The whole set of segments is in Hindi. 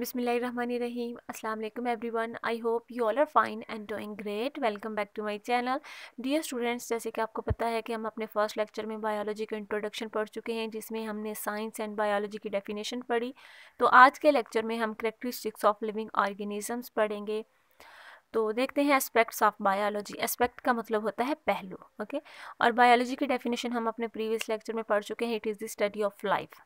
Bismillahirrahmanirrahim. Assalamu every one I hope you all are fine and doing great welcome back to my channel dear students जैसे कि आपको पता है कि हम अपने फर्स्ट लेक्चर में बायोलॉजी का इंट्रोडक्शन पढ़ चुके हैं जिसमें हमने साइंस एंड बायोलॉजी की डेफिनेशन पढ़ी तो आज के लेक्चर में हम करेक्ट्रिस्टिक्स ऑफ लिविंग ऑर्गेनिजम्स पढ़ेंगे तो देखते हैं एस्पेक्ट्स ऑफ बायोलॉजी एस्पेक्ट का मतलब होता है पहलू ओके और बायोलॉजी की डेफिनेशन हम अपने प्रीवियस लेक्चर में पढ़ चुके हैं it is the study of life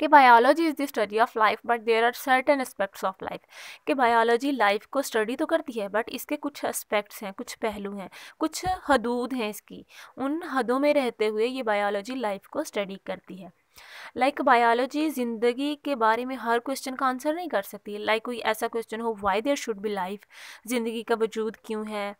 कि biology is the study of life but there are certain aspects of life कि बायोलॉजी लाइफ को स्टडी तो करती है बट इसके कुछ एस्पेक्ट्स हैं कुछ पहलू हैं कुछ हदूद हैं इसकी उन हदों में रहते हुए ये बायोलॉजी लाइफ को स्टडी करती है लाइक like बायोलॉजी ज़िंदगी के बारे में हर क्वेश्चन का आंसर नहीं कर सकती लाइक like कोई ऐसा क्वेश्चन हो why there should be life ज़िंदगी का वजूद क्यों है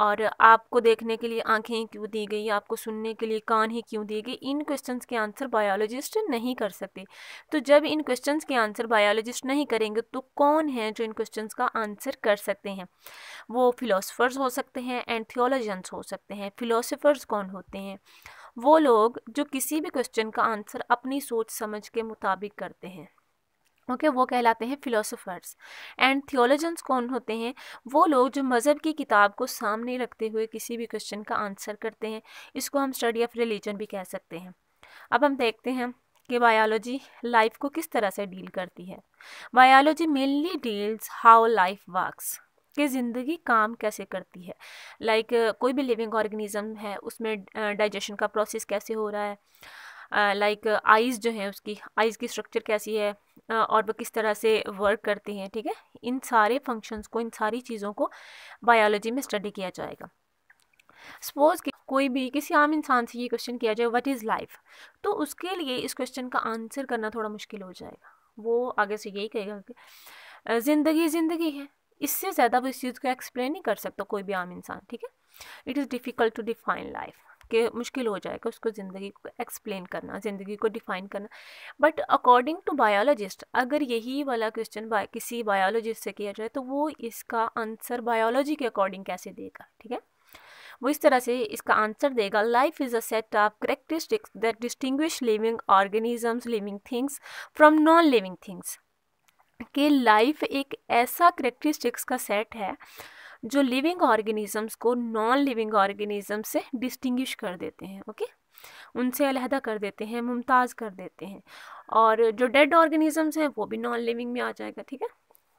और आपको देखने के लिए आंखें ही क्यों दी गई आपको सुनने के लिए कान ही क्यों दिए गए इन क्वेश्चंस के आंसर बायोलॉजिस्ट नहीं कर सकते तो जब इन क्वेश्चंस के आंसर बायोलॉजिस्ट नहीं करेंगे तो कौन है जो इन क्वेश्चंस का आंसर कर सकते हैं वो फिलोसफर्स हो सकते हैं एंड हो सकते हैं फिलोसफर्स कौन होते हैं वो लोग जो किसी भी क्वेश्चन का आंसर अपनी सोच समझ के मुताबिक करते हैं ओके वो कहलाते हैं फ़िलोसोफ़र्स एंड थियोलॉजन्स कौन होते हैं वो लोग जो मज़हब की किताब को सामने रखते हुए किसी भी क्वेश्चन का आंसर करते हैं इसको हम स्टडी ऑफ रिलीजन भी कह सकते हैं अब हम देखते हैं कि बायोलॉजी लाइफ को किस तरह से डील करती है biology mainly deals how life works कि ज़िंदगी काम कैसे करती है लाइक like, कोई भी लिविंग ऑर्गेनिज्म है उसमें डाइजेशन का प्रोसेस कैसे हो रहा है लाइक आइज़ जो है उसकी आइज़ की स्ट्रक्चर कैसी है और वो किस तरह से वर्क करती हैं ठीक है थीके? इन सारे फंक्शंस को इन सारी चीज़ों को बायोलॉजी में स्टडी किया जाएगा सपोज़ कि कोई भी किसी आम इंसान से ये क्वेश्चन किया जाए व्हाट इज़ लाइफ तो उसके लिए इस क्वेश्चन का आंसर करना थोड़ा मुश्किल हो जाएगा वो आगे से यही कहेगा कि ज़िंदगी ज़िंदगी है इससे ज़्यादा वो इस चीज़ को एक्सप्लेन नहीं कर सकता कोई भी आम इंसान ठीक है it is difficult to define life के मुश्किल हो जाएगा उसको ज़िंदगी को एक्सप्लेन करना ज़िंदगी को डिफ़ाइन करना बट अकॉर्डिंग टू बायोलॉजिस्ट अगर यही वाला क्वेश्चन किसी बायोलॉजिस्ट से किया जाए तो वो इसका आंसर बायोलॉजी के अकॉर्डिंग कैसे देगा ठीक है वो इस तरह से इसका आंसर देगा life is a set of characteristics that distinguish living organisms living things from non living things कि लाइफ एक ऐसा करेक्टरिस्टिक्स का सेट है जो लिविंग ऑर्गेनिजम्स को नॉन लिविंग ऑर्गेनिज्म से डिस्टिंग्विश कर देते हैं ओके उनसे अलहदा कर देते हैं मुमताज़ कर देते हैं और जो डेड ऑर्गेनिजम्स हैं वो भी नॉन लिविंग में आ जाएगा ठीक है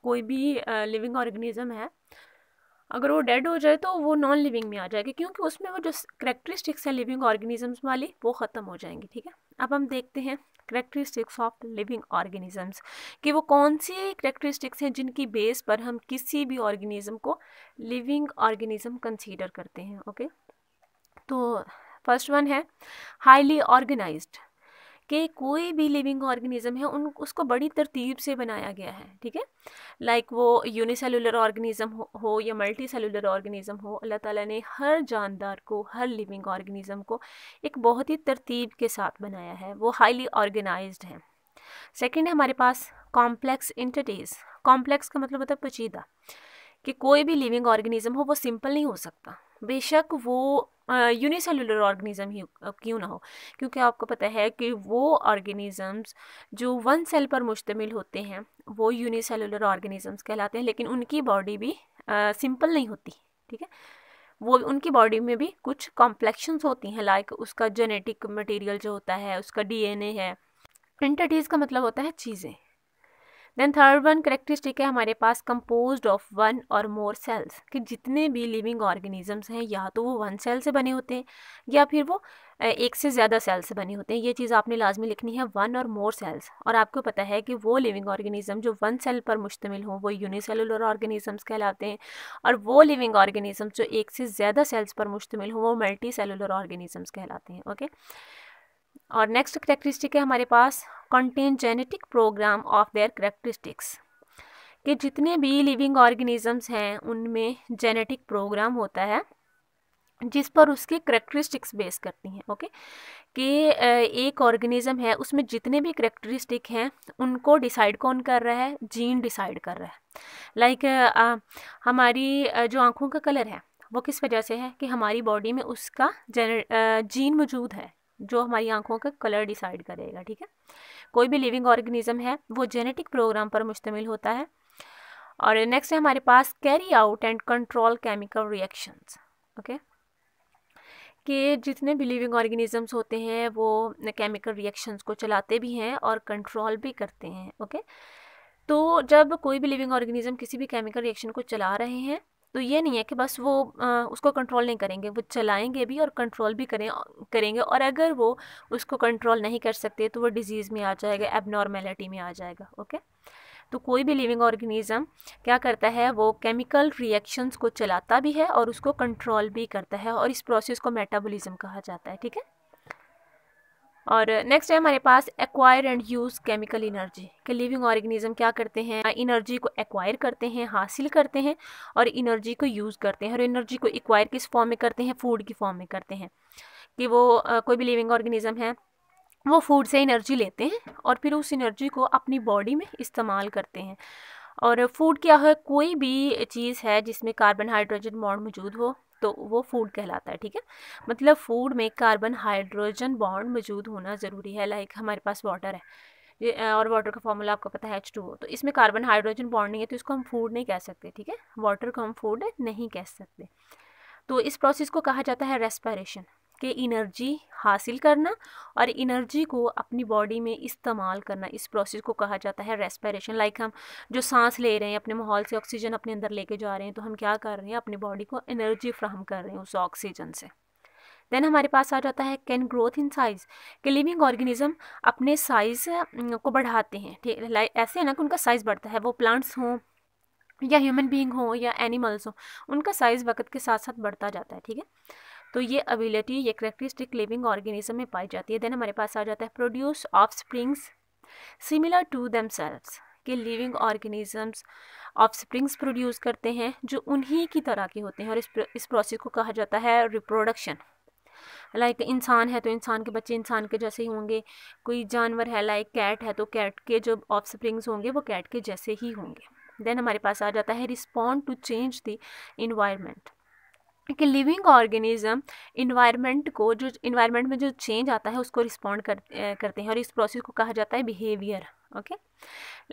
कोई भी लिविंग uh, ऑर्गेनिज्म है अगर वो डेड हो जाए तो वो नॉन लिविंग में आ जाएगी क्योंकि उसमें वो जो करेक्टरिस्टिक्स है लिविंग ऑर्गेनिजम्स वाली वो ख़त्म हो जाएंगी ठीक है अब हम देखते हैं करेक्टरिस्टिक्स ऑफ लिविंग ऑर्गेनिजम्स कि वो कौन सी करेक्टरिस्टिक्स हैं जिनकी बेस पर हम किसी भी ऑर्गेनिज़म को लिविंग ऑर्गेनिज़म कंसीडर करते हैं ओके तो फर्स्ट वन है हाईली ऑर्गेनाइज्ड कि कोई भी लिविंग ऑर्गेनिज्म है उन उसको बड़ी तरतीब से बनाया गया है ठीक है लाइक वो यूनिसेलुलर ऑर्गेनिज्म हो, हो या मल्टी सेलुलर ऑर्गेनिज्म हो अल्लाह ताला ने हर जानदार को हर लिविंग ऑर्गेनिज्म को एक बहुत ही तरतीब के साथ बनाया है वो हाईली ऑर्गेनाइज हैं सेकेंड है हमारे पास कॉम्प्लेक्स इंटरटेज कॉम्प्लेक्स का मतलब होता है पचीदा कि कोई भी लिविंग ऑर्गेनिज्म हो वो सिंपल नहीं हो सकता बेशक वो यूनिसेलुलर ऑर्गेनिज्म ही क्यों ना हो क्योंकि आपको पता है कि वो ऑर्गेनिज़म्स जो वन सेल पर मुश्तमिल होते हैं वो यूनिसेलुलर ऑर्गेनिज़म्स कहलाते हैं लेकिन उनकी बॉडी भी सिंपल नहीं होती ठीक है वो उनकी बॉडी में भी कुछ कॉम्प्लेक्शंस होती हैं लाइक उसका जेनेटिक मटेरियल जो होता है उसका डीएनए है एंटिटीज़ का मतलब होता है चीज़ें देन थर्ड वन करेक्टरिस्टिक है हमारे पास कंपोज ऑफ वन और मोर सेल्स कि जितने भी लिविंग ऑर्गेनिजम्स हैं या तो वो वन सेल से बने होते हैं या फिर वो एक से ज़्यादा सेल से बने होते हैं ये चीज़ आपने लाजमी लिखनी है वन और मोर सेल्स और आपको पता है कि वो लिविंग ऑर्गेनिज्म जो वन सेल पर मुश्तमिल हों वो यूनिसेलुलर ऑर्गेनिजम्स कहलाते हैं और वो लिविंग ऑर्गेनिजम्स जो एक से ज़्यादा सेल्स पर मुश्तमिल हों वो मल्टी सेलुलर ऑर्गेनिजम्स कहलाते हैं ओके और नेक्स्ट करेक्टरिस्टिक है हमारे पास contain genetic programme of their characteristics कि जितने भी लिविंग ऑर्गेनिजम्स हैं उनमें जेनेटिक प्रोग्राम होता है जिस पर उसके करेक्टरिस्टिक्स बेस करती हैं ओके कि एक ऑर्गेनिज्म है उसमें जितने भी करेक्टरिस्टिक हैं उनको डिसाइड कौन कर रहा है जीन डिसाइड कर रहा है लाइक like, हमारी जो आँखों का कलर है वो किस वजह से है कि हमारी बॉडी में उसका जन जीन मौजूद है जो हमारी आंखों का कलर डिसाइड करेगा ठीक है कोई भी लिविंग ऑर्गेनिज्म है वो जेनेटिक प्रोग्राम पर मुश्तमिल होता है और नेक्स्ट है हमारे पास carry out and control chemical reactions okay कि जितने भी लिविंग ऑर्गेनिजम्स होते हैं वो केमिकल रिएक्शंस को चलाते भी हैं और कंट्रोल भी करते हैं ओके तो जब कोई भी लिविंग ऑर्गेनिज्म किसी भी केमिकल रिएक्शन को चला रहे हैं तो ये नहीं है कि बस वो आ, उसको कंट्रोल नहीं करेंगे वो चलाएंगे भी और कंट्रोल भी करें करेंगे और अगर वो उसको कंट्रोल नहीं कर सकते तो वो डिज़ीज़ में आ जाएगा एबनॉर्मेलिटी में आ जाएगा ओके तो कोई भी लिविंग ऑर्गेनिज़म क्या करता है वो केमिकल रिएक्शंस को चलाता भी है और उसको कंट्रोल भी करता है और इस प्रोसेस को मेटाबॉलिज्म कहा जाता है ठीक है और नेक्स्ट है हमारे पास acquire and use chemical energy के लिविंग ऑर्गेनिज्म क्या करते हैं एनर्जी को एक्वायर करते हैं हासिल करते हैं और एनर्जी को यूज़ करते हैं और एनर्जी को एक्वायर किस फॉर्म में करते हैं फूड की फॉर्म में करते हैं कि वो आ, कोई भी लिविंग ऑर्गेनिज्म है वो फूड से एनर्जी लेते हैं और फिर उस एनर्जी को अपनी बॉडी में इस्तेमाल करते हैं और फूड क्या है कोई भी चीज़ है जिसमें कार्बन हाइड्रोजन बॉन्ड मौजूद हो तो वो फूड कहलाता है ठीक है मतलब फूड में कार्बन हाइड्रोजन बॉन्ड मौजूद होना ज़रूरी है लाइक हमारे पास वाटर है और वाटर का फॉर्मूला आपको पता है एच टू तो इसमें कार्बन हाइड्रोजन बॉन्ड नहीं है तो इसको हम फूड नहीं कह सकते ठीक है वाटर को हम फूड नहीं कह सकते तो इस प्रोसेस को कहा जाता है रेस्पायरेशन के इनर्जी हासिल करना और इनर्जी को अपनी बॉडी में इस्तेमाल करना इस प्रोसेस को कहा जाता है रेस्पिरेशन लाइक हम जो सांस ले रहे हैं अपने माहौल से ऑक्सीजन अपने अंदर लेके जा रहे हैं तो हम क्या कर रहे हैं अपनी बॉडी को एनर्जी फ्राहम कर रहे हैं उस ऑक्सीजन से देन हमारे पास आ जाता है कैन ग्रोथ इन साइज़ के लिविंग ऑर्गेनिज्म अपने साइज़ को बढ़ाते हैं ठीक ऐसे है ना कि उनका साइज़ बढ़ता है वो प्लांट्स हों या ह्यूमन बींग हों या एनिमल्स हों उनका साइज़ वक्त के साथ साथ बढ़ता जाता है ठीक है तो ये अबिलिटी ये करेक्टरिस्टिक लिविंग ऑर्गेनिज्म में पाई जाती है देन हमारे पास आ जाता है produce offsprings similar to them के living organisms offsprings produce करते हैं जो उन्हीं की तरह के होते हैं और इस इस प्रोसेस को कहा जाता है रिप्रोडक्शन लाइक like, इंसान है तो इंसान के बच्चे इंसान के जैसे ही होंगे कोई जानवर है लाइक like कैट है तो कैट के जो ऑफ स्प्रिंग्स होंगे वो कैट के जैसे ही होंगे देन हमारे पास आ जाता है respond to change the environment कि लिविंग ऑर्गेनिज्म इन्वायरमेंट को जो इन्वायरमेंट में जो चेंज आता है उसको रिस्पॉन्ड कर करते हैं और इस प्रोसेस को कहा जाता है बिहेवियर ओके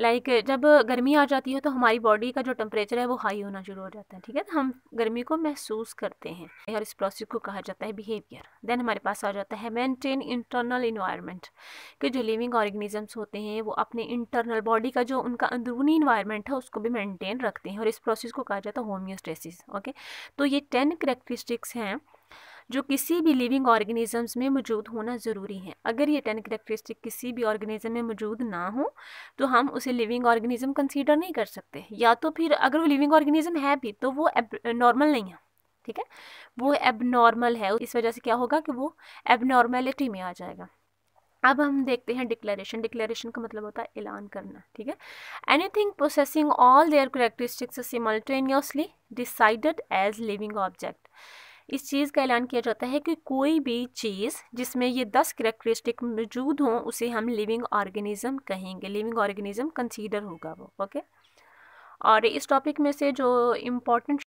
लाइक जब गर्मी आ जाती है तो हमारी बॉडी का जो टेम्परेचर है वो हाई होना शुरू हो जाता है ठीक है तो हम गर्मी को महसूस करते हैं और इस प्रोसेस को कहा जाता है बिहेवियर देन हमारे पास आ जाता है मेंटेन इंटरनल इन्वायरमेंट कि जो लिविंग ऑर्गेनिजम्स होते हैं वो अपने इंटरनल बॉडी का जो उनका अंदरूनी इन्वायरमेंट है उसको भी मेनटेन रखते हैं और इस प्रोसेस को कहा जाता है होम्योस्टेसिस ओके तो ये टेन करेक्ट्रिस्टिक्स हैं जो किसी भी लिविंग ऑर्गेनिजम्स में मौजूद होना ज़रूरी है अगर ये टेन करेक्टरिस्टिक किसी भी ऑर्गेनिज्म में मौजूद ना हो तो हम उसे लिविंग ऑर्गेनिज्म कंसीडर नहीं कर सकते या तो फिर अगर वो लिविंग ऑर्गेनिज्म है भी तो वो नॉर्मल नहीं है ठीक है वो एबनॉर्मल है इस वजह से क्या होगा कि वो एबनॉर्मेलिटी में आ जाएगा अब हम देखते हैं डिक्लेरेशन डिक्लेरेशन का मतलब होता है ऐलान करना ठीक है anything processing all their characteristics simultaneously decided as living object इस चीज़ का ऐलान किया जाता है कि कोई भी चीज़ जिसमें ये दस करेक्टरिस्टिक मौजूद हों उसे हम लिविंग ऑर्गेनिज़म कहेंगे लिविंग ऑर्गेनिज़म कंसीडर होगा वो ओके और इस टॉपिक में से जो इम्पोर्टेंट